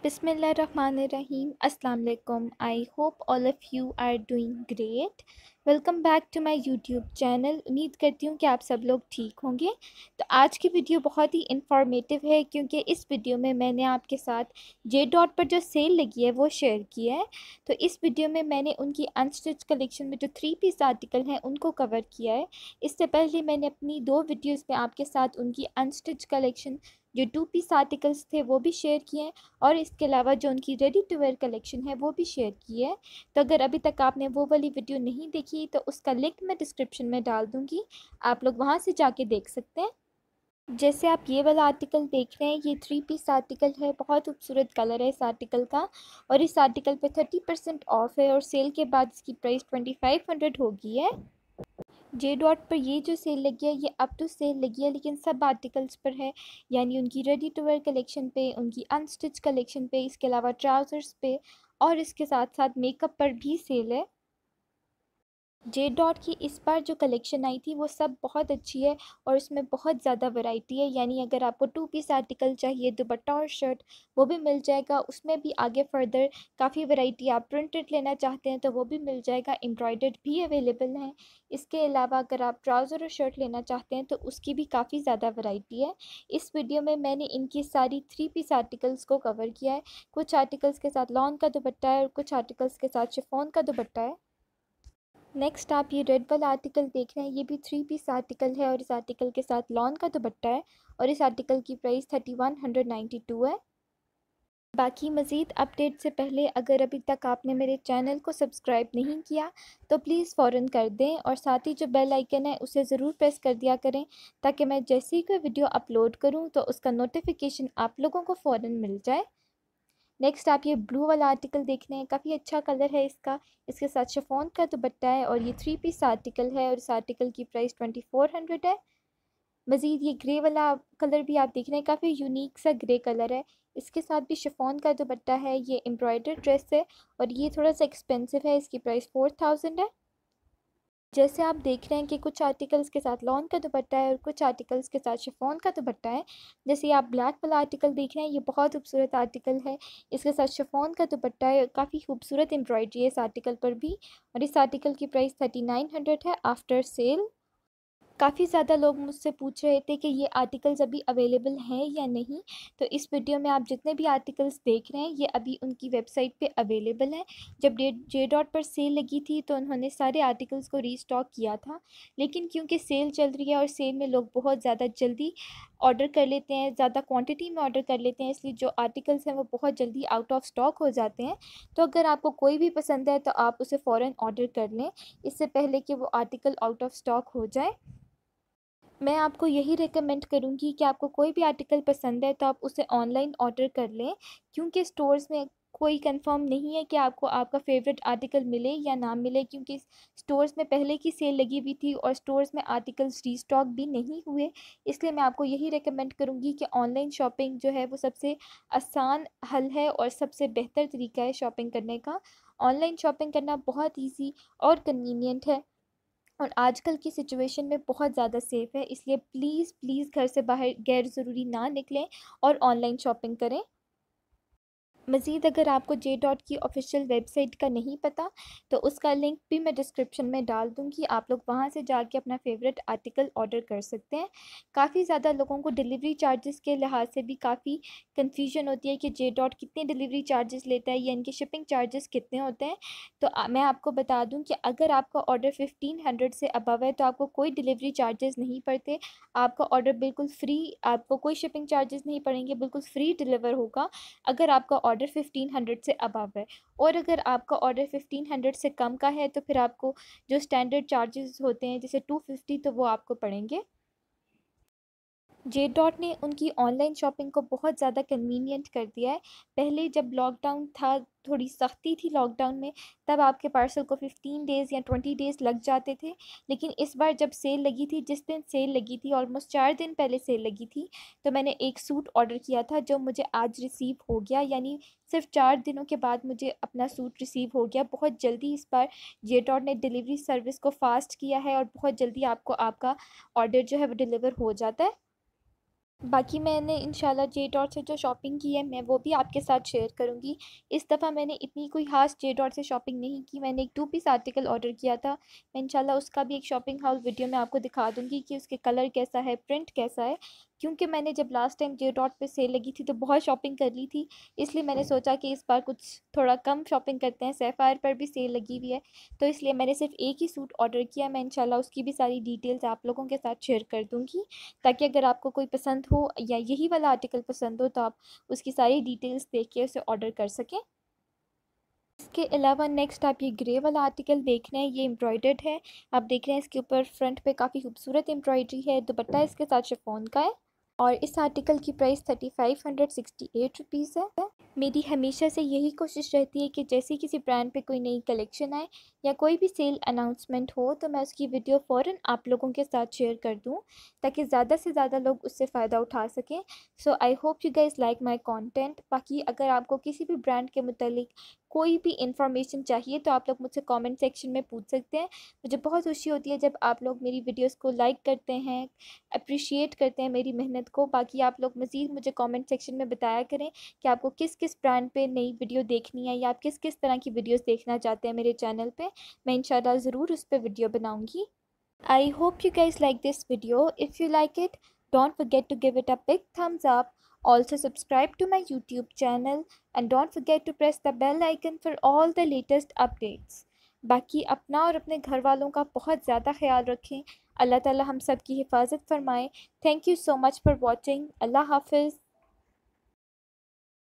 Bismillah Rahman Rahim. Assalamu alaikum. I hope all of you are doing great. Welcome back to my YouTube channel उम्मीद करती हूँ कि आप सब लोग ठीक होंगे तो आज की वीडियो बहुत ही इन्फॉर्मेटिव है क्योंकि इस वीडियो में मैंने आपके साथ जे डॉट पर जो सेल लगी है वो शेयर की है तो इस वीडियो में मैंने उनकी अनस्टिच कलेक्शन में जो थ्री पीस आर्टिकल हैं उनको कवर किया है इससे पहले मैंने अपनी दो वीडियोज़ में आपके साथ उनकी अनस्टिच कलेक्शन जो टू पीस आर्टिकल्स थे वो भी शेयर किए हैं और इसके अलावा जो उनकी रेडी टू वेयर कलेक्शन है वो भी शेयर की है तो अगर अभी तक आपने वो वाली वीडियो नहीं देखी की तो उसका लिंक मैं डिस्क्रिप्शन में डाल दूँगी आप लोग वहाँ से जाके देख सकते हैं जैसे आप ये वाला आर्टिकल देख रहे हैं ये थ्री पीस आर्टिकल है बहुत खूबसूरत कलर है इस आर्टिकल का और इस आर्टिकल पे थर्टी परसेंट ऑफ है और सेल के बाद इसकी प्राइस ट्वेंटी फाइव हंड्रेड होगी है जे डॉट पर ये जो सेल लगी है ये अब तो सेल लगी है लेकिन सब आर्टिकल्स पर है यानी उनकी रेडी टू वेयर कलेक्शन पे उनकी अनस्टिच कलेक्शन पे इसके अलावा ट्राउज़र्स पे और इसके साथ साथ मेकअप पर भी सेल है जे डॉट की इस बार जो कलेक्शन आई थी वो सब बहुत अच्छी है और उसमें बहुत ज़्यादा वैरायटी है यानी अगर आपको टू पीस आर्टिकल चाहिए दुपट्टा और शर्ट वो भी मिल जाएगा उसमें भी आगे फर्दर काफ़ी वैरायटी आप प्रिंटेड लेना चाहते हैं तो वो भी मिल जाएगा एम्ब्रॉयडर्ड भी अवेलेबल हैं इसके अलावा अगर आप ट्राउज़र और शर्ट लेना चाहते हैं तो उसकी भी काफ़ी ज़्यादा वराइटी है इस वीडियो में मैंने इनकी सारी थ्री पीस आर्टिकल्स को कवर किया है कुछ आर्टिकल्स के साथ लॉन का दुपट्टा है और कुछ आर्टिकल्स के साथ शिफोन का दुपट्टा है नेक्स्ट आप ये रेड वाला आर्टिकल देख रहे हैं ये भी थ्री पीस आर्टिकल है और इस आर्टिकल के साथ लॉन का दुपट्टा है और इस आर्टिकल की price thirty one hundred ninety two है बाकी मज़ीद अपडेट से पहले अगर अभी तक आपने मेरे चैनल को सब्सक्राइब नहीं किया तो प्लीज़ फ़ौर कर दें और साथ ही जो बेल आइकन है उसे ज़रूर प्रेस कर दिया करें ताकि मैं जैसे ही कोई वीडियो अपलोड करूँ तो उसका नोटिफिकेशन आप लोगों को फ़ौर मिल जाए नेक्स्ट आप ये ब्लू वाला आर्टिकल देख रहे हैं काफ़ी अच्छा कलर है इसका इसके साथ शफोन का दुपट्टा है और ये थ्री पीस आर्टिकल है और इस आर्टिकल की प्राइस ट्वेंटी फोर हंड्रेड है मज़ीद ये ग्रे वाला कलर भी आप देख रहे हैं काफ़ी यूनिक सा ग्रे कलर है इसके साथ भी शिफॉन का दुपट्टा है ये एम्ब्रॉयडर ड्रेस है और ये थोड़ा सा एक्सपेंसिव है इसकी प्राइस फोर थाउजेंड है जैसे आप देख रहे हैं कि कुछ आर्टिकल्स के साथ लॉन का दुपट्टा है और कुछ आर्टिकल्स के साथ शिफोन का दुपट्टा है जैसे आप ब्लैक वाला आर्टिकल देख रहे हैं ये बहुत खूबसूरत आर्टिकल है इसके साथ शिफोन का दुपट्टा है काफ़ी खूबसूरत एम्ब्रॉयडरी है इस आर्टिकल पर भी और इस आर्टिकल की प्राइस थर्टी नाइन हंड्रेड है आफ्टर सेल काफ़ी ज़्यादा लोग मुझसे पूछ रहे थे कि ये आर्टिकल्स अभी अवेलेबल हैं या नहीं तो इस वीडियो में आप जितने भी आर्टिकल्स देख रहे हैं ये अभी उनकी वेबसाइट पे अवेलेबल हैं जब डे जे डॉट पर सेल लगी थी तो उन्होंने सारे आर्टिकल्स को रीस्टॉक किया था लेकिन क्योंकि सेल चल रही है और सेल में लोग बहुत ज़्यादा जल्दी ऑर्डर कर लेते हैं ज़्यादा क्वांटिटी में ऑर्डर कर लेते हैं इसलिए जो आर्टिकल्स हैं वो बहुत जल्दी आउट ऑफ स्टॉक हो जाते हैं तो अगर आपको कोई भी पसंद है तो आप उसे फ़ौर ऑर्डर कर लें इससे पहले कि वो आर्टिकल आउट ऑफ स्टॉक हो जाए मैं आपको यही रिकमेंड करूँगी कि आपको कोई भी आर्टिकल पसंद है तो आप उसे ऑनलाइन ऑर्डर कर लें क्योंकि स्टोर्स में कोई कंफर्म नहीं है कि आपको आपका फेवरेट आर्टिकल मिले या ना मिले क्योंकि स्टोर्स में पहले की सेल लगी हुई थी और स्टोर्स में आर्टिकल्स रीस्टॉक भी नहीं हुए इसलिए मैं आपको यही रेकमेंड करूँगी कि ऑनलाइन शॉपिंग जो है वो सबसे आसान हल है और सबसे बेहतर तरीका है शॉपिंग करने का ऑनलाइन शॉपिंग करना बहुत ईजी और कन्वीनियंट है और आजकल की सिचुएशन में बहुत ज़्यादा सेफ़ है इसलिए प्लीज़ प्लीज़ घर से बाहर गैर ज़रूरी ना निकलें और ऑनलाइन शॉपिंग करें मज़ीद अगर आपको जे डॉट की ऑफिशियल वेबसाइट का नहीं पता तो उसका लिंक भी मैं डिस्क्रिप्शन में डाल दूँगी आप लोग वहाँ से जाके अपना फेवरेट आर्टिकल ऑर्डर कर सकते हैं काफ़ी ज़्यादा लोगों को डिलीवरी चार्जेस के लिहाज से भी काफ़ी कन्फ्यूजन होती है कि जे डॉट कितने डिलीवरी चार्जेस लेता है या इनके शिपिंग चार्जेस कितने होते हैं तो मैं आपको बता दूँ कि अगर आपका ऑर्डर फिफ्टीन हंड्रेड से अबव है तो आपको कोई डिलीवरी चार्जेस नहीं पड़ते आपका ऑर्डर बिल्कुल फ्री आपको कोई शिपिंग चार्जेस नहीं पड़ेंगे बिल्कुल फ्री डिलीवर होगा अगर आपका ऑर्डर ऑर्डर फिफ्टीन हंड्रेड से अबव है और अगर आपका ऑर्डर फिफ्टीन हंड्रेड से कम का है तो फिर आपको जो स्टैंडर्ड चार्जेस होते हैं जैसे टू फिफ्टी तो वो आपको पड़ेंगे जे डॉट ने उनकी ऑनलाइन शॉपिंग को बहुत ज़्यादा कन्वीनियंट कर दिया है पहले जब लॉकडाउन था थोड़ी सख्ती थी लॉकडाउन में तब आपके पार्सल को फिफ्टीन डेज़ या ट्वेंटी डेज़ लग जाते थे लेकिन इस बार जब सेल लगी थी जिस दिन सेल लगी थी ऑलमोस्ट चार दिन पहले सेल लगी थी तो मैंने एक सूट ऑर्डर किया था जो मुझे आज रिसीव हो गया यानी सिर्फ चार दिनों के बाद मुझे अपना सूट रिसीव हो गया बहुत जल्दी इस बार जे डॉट ने डिलीवरी सर्विस को फ़ास्ट किया है और बहुत जल्दी आपको आपका ऑर्डर जो है वो डिलीवर हो जाता है बाकी मैंने इन जे डॉट से जो शॉपिंग की है मैं वो भी आपके साथ शेयर करूँगी इस दफ़ा मैंने इतनी कोई खास जे डॉट से शॉपिंग नहीं की मैंने एक टू पीस आर्टिकल ऑर्डर किया था मैं इंशाल्लाह उसका भी एक शॉपिंग हाउल वीडियो में आपको दिखा दूँगी कि उसके कलर कैसा है प्रिंट कैसा है क्योंकि मैंने जब लास्ट टाइम जियो डॉट पर सेल लगी थी तो बहुत शॉपिंग कर ली थी इसलिए मैंने हम्म। सोचा कि इस बार कुछ थोड़ा कम शॉपिंग करते हैं सेफ़ायर पर भी सेल लगी हुई है तो इसलिए मैंने सिर्फ एक ही सूट ऑर्डर किया मैं इंशाल्लाह उसकी भी सारी डिटेल्स आप लोगों के साथ शेयर कर दूँगी ताकि अगर आपको कोई पसंद हो या यही वाला आर्टिकल पसंद हो तो आप उसकी सारी डिटेल्स देख के उसे ऑर्डर कर सकें इसके अलावा नेक्स्ट आप ये ग्रे वाला आर्टिकल देख रहे हैं ये एम्ब्रॉयडर्ड है आप देख रहे हैं इसके ऊपर फ्रंट पे काफ़ी खूबसूरत एम्ब्रॉयडरी है दुपट्टा इसके साथ शिफोन का है और इस आर्टिकल की price thirty five hundred sixty eight rupees है मेरी हमेशा से यही कोशिश रहती है कि जैसे किसी ब्रांड पे कोई नई कलेक्शन आए या कोई भी सेल अनाउंसमेंट हो तो मैं उसकी वीडियो फ़ौर आप लोगों के साथ शेयर कर दूँ ताकि ज़्यादा से ज़्यादा लोग उससे फ़ायदा उठा सकें so I hope you guys like my content बाकी अगर आपको किसी भी ब्रांड के मतलब कोई भी इन्फॉर्मेशन चाहिए तो आप लोग मुझसे कमेंट सेक्शन में पूछ सकते हैं मुझे बहुत खुशी होती है जब आप लोग मेरी वीडियोस को लाइक करते हैं अप्रिशिएट करते हैं मेरी मेहनत को बाकी आप लोग मज़ीद मुझे कमेंट सेक्शन में बताया करें कि आपको किस किस ब्रांड पे नई वीडियो देखनी है या आप किस किस तरह की वीडियोज़ देखना चाहते हैं मेरे चैनल पर मैं इन ज़रूर उस पर वीडियो बनाऊँगी I hope you guys like this video if you like it don't forget to give it a big thumbs up Also subscribe to my YouTube channel and don't forget to press the bell icon for all the latest updates. बाकी अपना और अपने घर वालों का बहुत ज़्यादा ख्याल रखें अल्लाह ताला हम सब की हिफाजत फरमाए thank you so much for watching अल्लाह हाफिज़